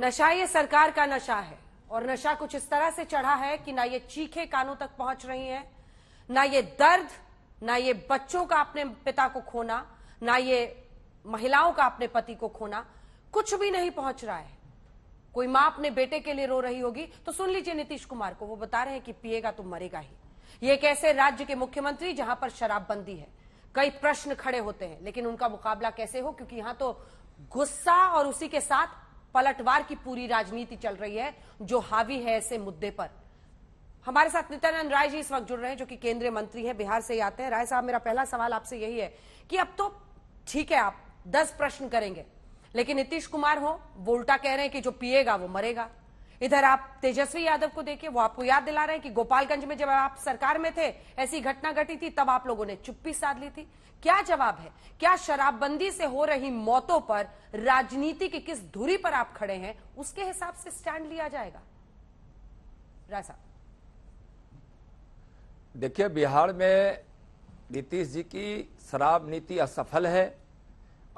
नशा ये सरकार का नशा है और नशा कुछ इस तरह से चढ़ा है कि ना ये चीखे कानों तक पहुंच रही हैं ना ये दर्द ना ये बच्चों का अपने पिता को खोना ना ये महिलाओं का अपने पति को खोना कुछ भी नहीं पहुंच रहा है कोई मां अपने बेटे के लिए रो रही होगी तो सुन लीजिए नीतीश कुमार को वो बता रहे हैं कि पिएगा तो मरेगा ही ये कैसे राज्य के मुख्यमंत्री जहां पर शराबबंदी है कई प्रश्न खड़े होते हैं लेकिन उनका मुकाबला कैसे हो क्योंकि यहां तो गुस्सा और उसी के साथ पलटवार की पूरी राजनीति चल रही है जो हावी है ऐसे मुद्दे पर हमारे साथ नित्यानंद राय जी इस वक्त जुड़ रहे हैं जो कि केंद्रीय मंत्री हैं बिहार से ही आते हैं राय साहब मेरा पहला सवाल आपसे यही है कि अब तो ठीक है आप दस प्रश्न करेंगे लेकिन नीतीश कुमार हो वोल्टा कह रहे हैं कि जो पिएगा वो मरेगा इधर आप तेजस्वी यादव को देखिए वो आपको याद दिला रहे हैं कि गोपालगंज में जब आप सरकार में थे ऐसी घटना घटी थी तब आप लोगों ने चुप्पी साध ली थी क्या जवाब है क्या शराबबंदी से हो रही मौतों पर राजनीति की किस धुरी पर आप खड़े हैं उसके हिसाब से स्टैंड लिया जाएगा राय साहब देखिए बिहार में नीतीश जी की शराब नीति असफल है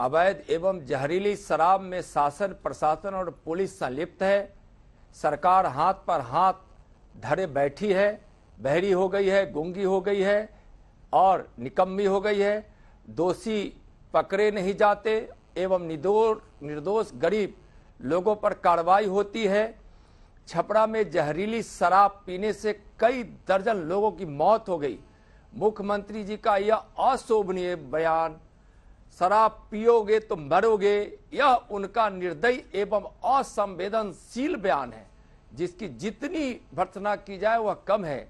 अवैध एवं जहरीली शराब में शासन प्रशासन और पुलिस संलिप्त है सरकार हाथ पर हाथ धरे बैठी है बहरी हो गई है गुंगी हो गई है और निकम्मी हो गई है दोषी पकड़े नहीं जाते एवं निर्दोष निर्दोष गरीब लोगों पर कार्रवाई होती है छपरा में जहरीली शराब पीने से कई दर्जन लोगों की मौत हो गई मुख्यमंत्री जी का यह अशोभनीय बयान शराब पियोगे तो मरोगे यह उनका निर्दयी एवं असंवेदनशील बयान है जिसकी जितनी भर्थना की जाए वह कम है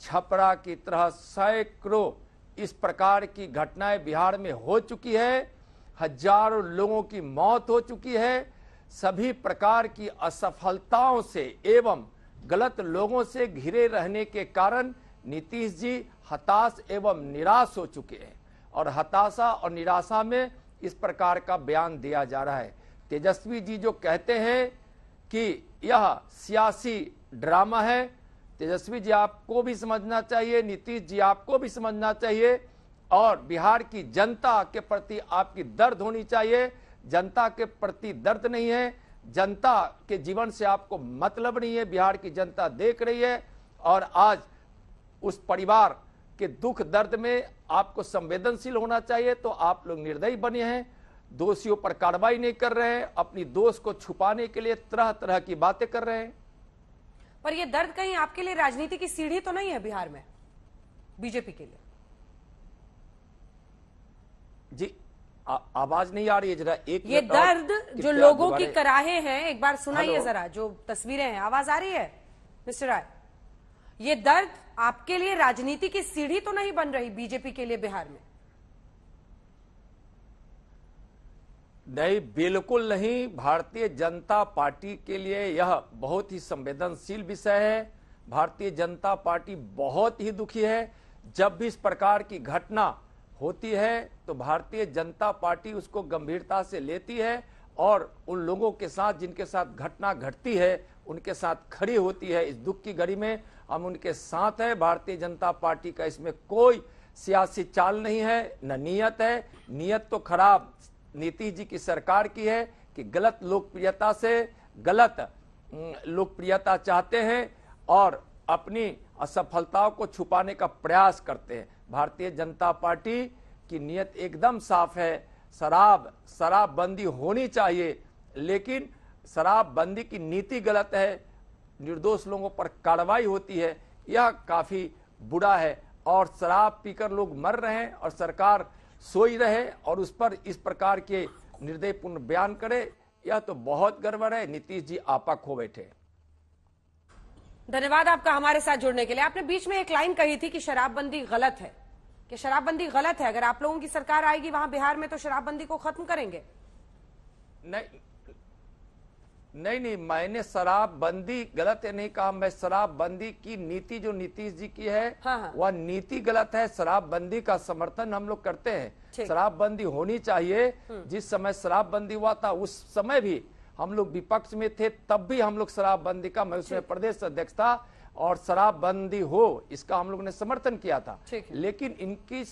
छपरा की तरह सैकड़ों इस प्रकार की घटनाएं बिहार में हो चुकी है हजारों लोगों की मौत हो चुकी है सभी प्रकार की असफलताओं से एवं गलत लोगों से घिरे रहने के कारण नीतीश जी हताश एवं निराश हो चुके हैं और हताशा और निराशा में इस प्रकार का बयान दिया जा रहा है तेजस्वी जी जो कहते हैं कि यह सियासी ड्रामा है तेजस्वी जी आपको भी समझना चाहिए नीतीश जी आपको भी समझना चाहिए और बिहार की जनता के प्रति आपकी दर्द होनी चाहिए जनता के प्रति दर्द नहीं है जनता के जीवन से आपको मतलब नहीं है बिहार की जनता देख रही है और आज उस परिवार कि दुख दर्द में आपको संवेदनशील होना चाहिए तो आप लोग निर्दयी बने हैं दोषियों पर कार्रवाई नहीं कर रहे हैं अपनी दोष को छुपाने के लिए तरह तरह की बातें कर रहे हैं पर यह दर्द कहीं आपके लिए राजनीति की सीढ़ी तो नहीं है बिहार में बीजेपी के लिए जी आ, आवाज नहीं आ रही है जरा एक ये दर्द जो लोगों की कराहे हैं एक बार सुनाइए जरा जो तस्वीरें हैं आवाज आ रही है मिस्टर राय ये दर्द आपके लिए राजनीति की सीढ़ी तो नहीं बन रही बीजेपी के लिए बिहार में नहीं बिल्कुल नहीं भारतीय जनता पार्टी के लिए यह बहुत ही संवेदनशील विषय है भारतीय जनता पार्टी बहुत ही दुखी है जब भी इस प्रकार की घटना होती है तो भारतीय जनता पार्टी उसको गंभीरता से लेती है और उन लोगों के साथ जिनके साथ घटना घटती है उनके साथ खड़ी होती है इस दुख की घड़ी में हम उनके साथ हैं भारतीय जनता पार्टी का इसमें कोई सियासी चाल नहीं है न नीयत है नीयत तो खराब नीतीश जी की सरकार की है कि गलत लोकप्रियता से गलत लोकप्रियता चाहते हैं और अपनी असफलताओं को छुपाने का प्रयास करते हैं भारतीय जनता पार्टी की नीयत एकदम साफ है शराब शराबबंदी होनी चाहिए लेकिन शराबबंदी की नीति गलत है निर्दोष लोगों पर कार्रवाई होती है यह काफ़ी बुरा है और शराब पीकर लोग मर रहे हैं और सरकार सोई रहे और उस पर इस प्रकार के निर्दयपूर्ण बयान करे यह तो बहुत गड़बड़ है नीतीश जी आपा खो बैठे धन्यवाद आपका हमारे साथ जुड़ने के लिए आपने बीच में एक लाइन कही थी कि शराबबंदी गलत है कि शराबबंदी गलत है अगर आप लोगों की सरकार आएगी वहां बिहार में तो शराबबंदी को खत्म करेंगे नहीं नहीं नहीं मैंने शराबबंदी गलत है नहीं कहा मैं शराबबंदी की नीति जो नीतीश जी की है हाँ, हाँ। वह नीति गलत है शराबबंदी का समर्थन हम लोग करते हैं शराबबंदी होनी चाहिए हम्म। जिस समय शराबबंदी हुआ था उस समय भी हम लोग विपक्ष में थे तब भी हम लोग शराबबंदी का मैं उसमें प्रदेश अध्यक्ष था और शराबबंदी हो इसका हम लोग ने समर्थन किया था लेकिन इनकी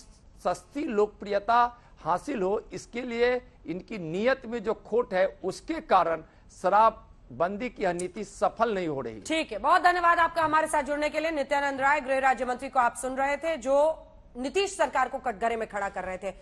सस्ती लोकप्रियता हासिल हो इसके लिए इनकी नीयत में जो खोट है उसके कारण शराब बंदी की यह नीति सफल नहीं हो रही ठीक है बहुत धन्यवाद आपका हमारे साथ जुड़ने के लिए नित्यानंद राय गृह राज्य मंत्री को आप सुन रहे थे जो नीतीश सरकार को कटघरे में खड़ा कर रहे थे